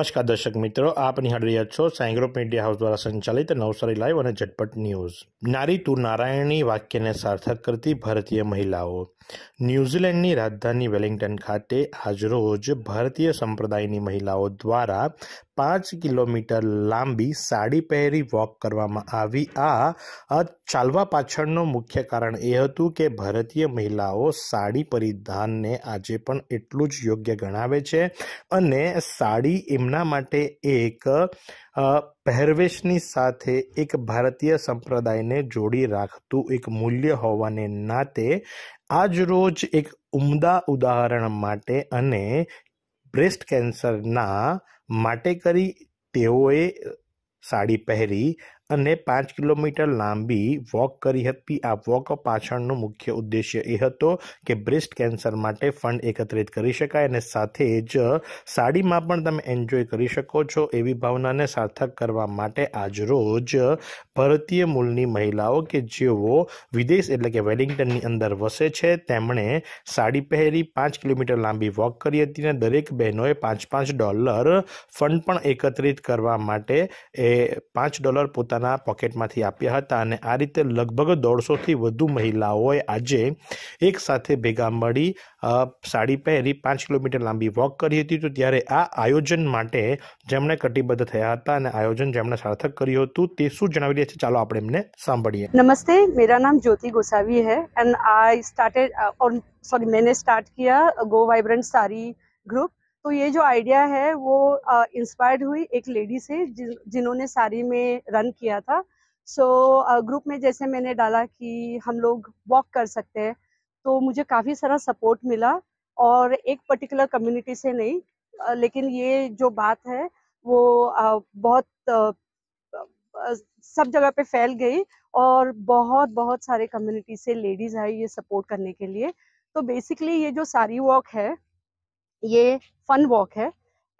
નમસ્કાર દર્શક મિત્રો આપ નિહાળ છો સાયગ્રોપ મીડિયા હાઉસ દ્વારા સંચાલિત નવસારી લાઈવ અને ઝટપટ ન્યૂઝ નારી તું નારાયણની વાક્યને સાર્થક કરતી ભારતીય મહિલાઓ ન્યૂઝીલેન્ડની રાજધાની વેલિંગ્ટન ખાતે આજરોજ ભારતીય સંપ્રદાયની મહિલાઓ દ્વારા પાંચ કિલોમીટર લાંબી સાડી પહેરી વોક કરવામાં આવી આ ચાલવા પાછળનું મુખ્ય કારણ એ હતું કે ભારતીય મહિલાઓ સાડી પરિધાનને આજે પણ એટલું જ યોગ્ય ગણાવે છે અને સાડી એમના માટે એક પરવેશની સાથે એક ભારતીય સંપ્રદાયને જોડી રાખતું એક મૂલ્ય હોવાને નાતે આજ રોજ એક ઉમદા ઉદાહરણ માટે અને બ્રેસ્ટ કેન્સરના માટે કરી તેઓએ સાડી પહેરી અને પાંચ કિલોમીટર લાંબી વોક કરી હતી આ વોક પાછળનો મુખ્ય ઉદ્દેશ્ય એ હતો કે બ્રેસ્ટ કેન્સર માટે ફંડ એકત્રિત કરી શકાય અને સાથે જ સાડીમાં પણ તમે એન્જોય કરી શકો છો એવી ભાવનાને સાર્થક કરવા માટે આજરોજ ભારતીય મૂળની મહિલાઓ કે જેઓ વિદેશ એટલે કે વેલિંગ્ટનની અંદર વસે છે તેમણે સાડી પહેરી પાંચ કિલોમીટર લાંબી વોક કરી હતી અને દરેક બહેનોએ પાંચ પાંચ ડોલર ફંડ પણ એકત્રિત કરવા માટે એ પાંચ ડોલર પોતાના ના પોકેટમાંથી આવ્યા હતા અને આ રીતે લગભગ 150 થી વધુ મહિલાઓએ આજે એકસાથે બેગામડી સાડી પહેરી 5 કિલોમીટર લાંબી વોક કરી હતી તો ત્યારે આ આયોજન માટે જેમને કટીબદ થયા હતા અને આયોજન જેમને સાર્થક કર્યુંતું તે શું જણાવી દે છે ચાલો આપણે એમને સાંભળીએ નમસ્તે મેરા નામ જ્યોતિ ગોસાવી છે and I started or sorry મેને સ્ટાર્ટ કિયા ગો વાઇબ્રન્ટ સાડી ગ્રુપ तो ये जो आइडिया है वो इंस्पायर्ड हुई एक लेडी से जिन, जिन्होंने साड़ी में रन किया था सो so, ग्रुप में जैसे मैंने डाला कि हम लोग वॉक कर सकते हैं तो मुझे काफ़ी सारा सपोर्ट मिला और एक पर्टिकुलर कम्युनिटी से नहीं लेकिन ये जो बात है वो बहुत सब जगह पे फैल गई और बहुत बहुत सारे कम्युनिटी से लेडीज़ आई ये सपोर्ट करने के लिए तो बेसिकली ये जो सारी वॉक है ये फन वॉक है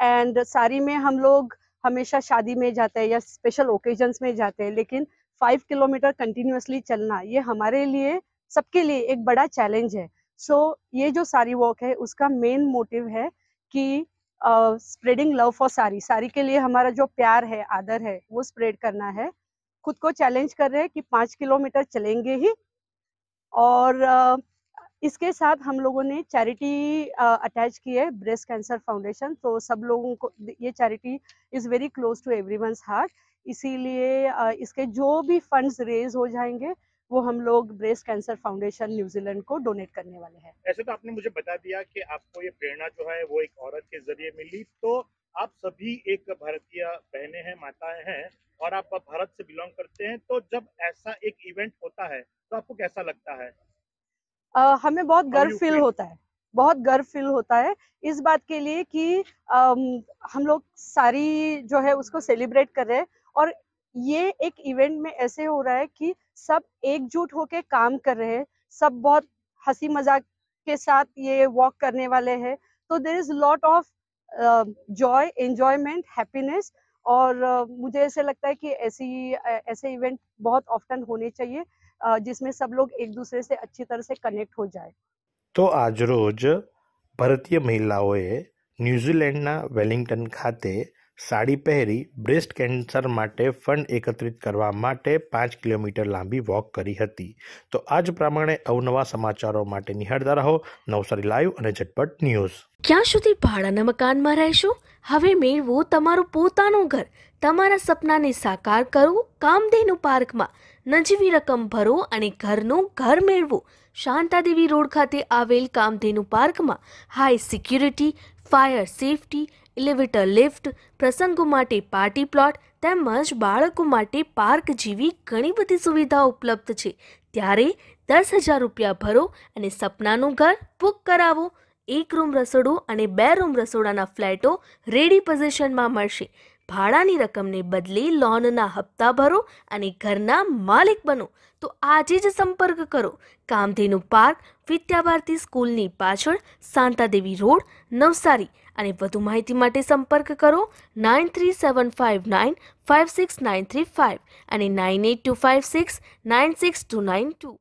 एंड सारी में हम लोग हमेशा शादी में जाते हैं या स्पेशल ओकेजन्स में जाते हैं लेकिन फाइव किलोमीटर कंटिन्यूसली चलना ये हमारे लिए सबके लिए एक बड़ा चैलेंज है सो so, ये जो सारी वॉक है उसका मेन मोटिव है कि स्प्रेडिंग लव फॉर सारी सारी के लिए हमारा जो प्यार है आदर है वो स्प्रेड करना है खुद को चैलेंज कर रहे हैं कि पाँच किलोमीटर चलेंगे ही और uh, इसके साथ हम लोगों ने चैरिटी अटैच की है ब्रेस्ट कैंसर फाउंडेशन तो सब लोगों को ये charity is very close to every heart इसीलिए इसके जो भी फंड्स रेज हो जाएंगे वो हम लोग ब्रेस्ट कैंसर फाउंडेशन न्यूजीलैंड को डोनेट करने वाले हैं ऐसे तो आपने मुझे बता दिया कि आपको ये प्रेरणा जो है वो एक औरत के जरिए मिली तो आप सभी एक भारतीय बहने हैं माताएं हैं और आप भारत से बिलोंग करते हैं तो जब ऐसा एक इवेंट होता है तो आपको कैसा लगता है आ, हमें बहुत गर्व फील होता है बहुत गर्व फील होता है इस बात के लिए कि आम, हम लोग सारी जो है उसको सेलिब्रेट कर रहे हैं और ये एक इवेंट में ऐसे हो रहा है कि सब एकजुट होके काम कर रहे हैं सब बहुत हंसी मजाक के साथ ये वॉक करने वाले हैं तो there is lot of joy enjoyment happiness और uh, मुझे ऐसे लगता है कि ऐसी ऐसे इवेंट बहुत ऑफ्टन होने चाहिए जिसमें सब लोग एक दूसरे से अच्छी तरह से કનેક્ટ હો જાય તો આજ રોજ ભારતીય મહિલાઓએ ન્યુઝીલેન્ડના વેલિંગ્ટન ખાતે સાડી પહેરી બ્રેસ્ટ કેન્સર માટે ફંડ એકત્રિત કરવા માટે પાંચ કિલોમીટર લાંબી વોક કરી હતી તો આજ પ્રમાણે અવનવા સમાચારો માટે નિહાળતા રહો નવસારી લાઈવ અને ઝટપટ ન્યૂઝ ક્યાં સુધી ભાડાના મકાનમાં રહેશો હવે મેળવો તમારું પોતાનું ઘર તમારા સપનાને સાકાર કરો કામધેનુ પાર્કમાં નજીવી રકમ ભરો અને ઘરનું ઘર મેળવો શાંતાદેવી રોડ ખાતે આવેલ કામધેનુ પાર્કમાં high security fire safety elevator lift પ્રસંગો માટે પાર્ટી પ્લોટ તેમજ બાળકો માટે પાર્ક જેવી ઘણી બધી સુવિધાઓ ઉપલબ્ધ છે ત્યારે દસ હજાર રૂપિયા ભરો અને સપનાનું ઘર બુક કરાવો એક રૂમ રસોડું અને બે રૂમ રસોડાના ફ્લેટો રેડી પોઝિશનમાં મળશે ભાડાની રકમને બદલે લોનના હપ્તા ભરો અને ઘરના માલિક બનો તો આજે જ સંપર્ક કરો કામધેનુ પાર્ક વિદ્યાભારતી સ્કૂલની પાછળ શાંતાદેવી રોડ નવસારી અને વધુ માહિતી માટે સંપર્ક કરો nine three seven five nine five six nine three five અને nine eight two five six nine six two nine two